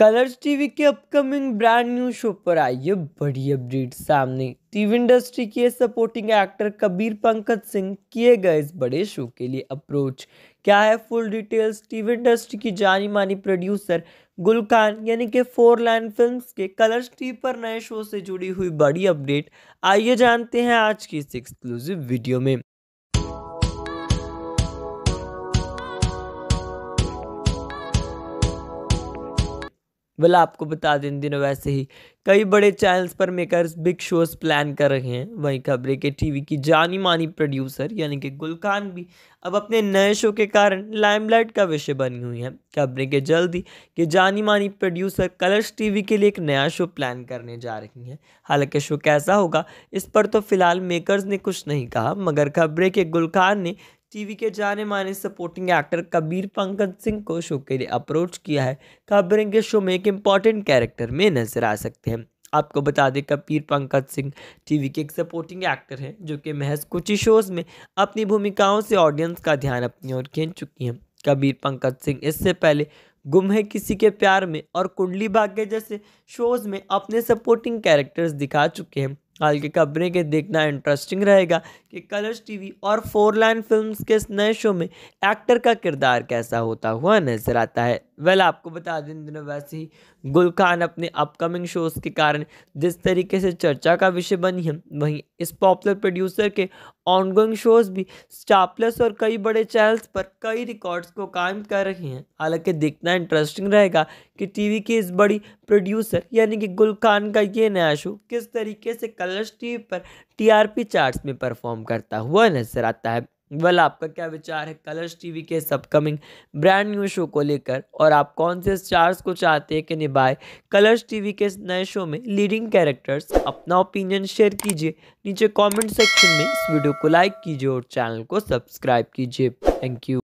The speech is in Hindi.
कलर्स टीवी के अपकमिंग ब्रांड न्यू शो पर आई है बड़ी अपडेट सामने टीवी इंडस्ट्री के सपोर्टिंग एक्टर कबीर पंकज सिंह किए गए इस बड़े शो के लिए अप्रोच क्या है फुल डिटेल्स टीवी इंडस्ट्री की जानी मानी प्रोड्यूसर गुल खान यानी कि फोर लाइन फिल्म के कलर्स टीवी पर नए शो से जुड़ी हुई बड़ी अपडेट आइए जानते हैं आज की इस एक्सक्लूसिव वीडियो में वेल आपको बता दें दिन वैसे ही कई बड़े चैनल्स पर मेकर्स बिग शोज प्लान कर रहे हैं वहीं खबरें के टीवी की जानी मानी प्रोड्यूसर यानी कि गुलखान भी अब अपने नए शो के कारण लाइमलाइट का विषय बनी हुई हैं खबरें के जल्द ही कि जानी मानी प्रोड्यूसर कलर्स टीवी के लिए एक नया शो प्लान करने जा रही हैं हालांकि शो कैसा होगा इस पर तो फिलहाल मेकर्स ने कुछ नहीं कहा मगर खबरें के गुलखान ने टीवी के जाने माने सपोर्टिंग एक्टर कबीर पंकज सिंह को शो के लिए अप्रोच किया है खबरें के शो में एक इम्पॉर्टेंट कैरेक्टर में नजर आ सकते हैं आपको बता दें कबीर पंकज सिंह टीवी के एक सपोर्टिंग एक्टर हैं जो कि महज कुछ ही शोज में अपनी भूमिकाओं से ऑडियंस का ध्यान अपनी ओर खींच चुकी हैं कबीर पंकज सिंह इससे पहले गुम है किसी के प्यार में और कुंडली भाग्य जैसे शोज में अपने सपोर्टिंग कैरेक्टर्स दिखा चुके हैं हाल की खबरें के देखना इंटरेस्टिंग रहेगा कि कलर्स टीवी और फोर लाइन फिल्म्स के इस नए शो में एक्टर का किरदार कैसा होता हुआ नजर आता है वेल आपको बता दें दिनों वैसे ही गुल खान अपने अपकमिंग शोज़ के कारण जिस तरीके से चर्चा का विषय बनी है वहीं इस पॉपुलर प्रोड्यूसर के ऑनगोइंग शोज़ भी स्टापलेस और कई बड़े चैनल्स पर कई रिकॉर्ड्स को कायम कर रहे हैं हालांकि देखना इंटरेस्टिंग रहेगा कि टीवी की इस बड़ी प्रोड्यूसर यानी कि गुल खान का ये नया शो किस तरीके से कलर्स टीवी पर पी चार्ट में परफॉर्म करता हुआ नजर आता है वेल आपका क्या विचार है कलर्स टीवी के इस अपकमिंग ब्रांड न्यू शो को लेकर और आप कौन से स्टार्स को चाहते हैं कि निभाए कलर्स टीवी के इस नए शो में लीडिंग कैरेक्टर्स अपना ओपिनियन शेयर कीजिए नीचे कमेंट सेक्शन में इस वीडियो को लाइक कीजिए और चैनल को सब्सक्राइब कीजिए थैंक यू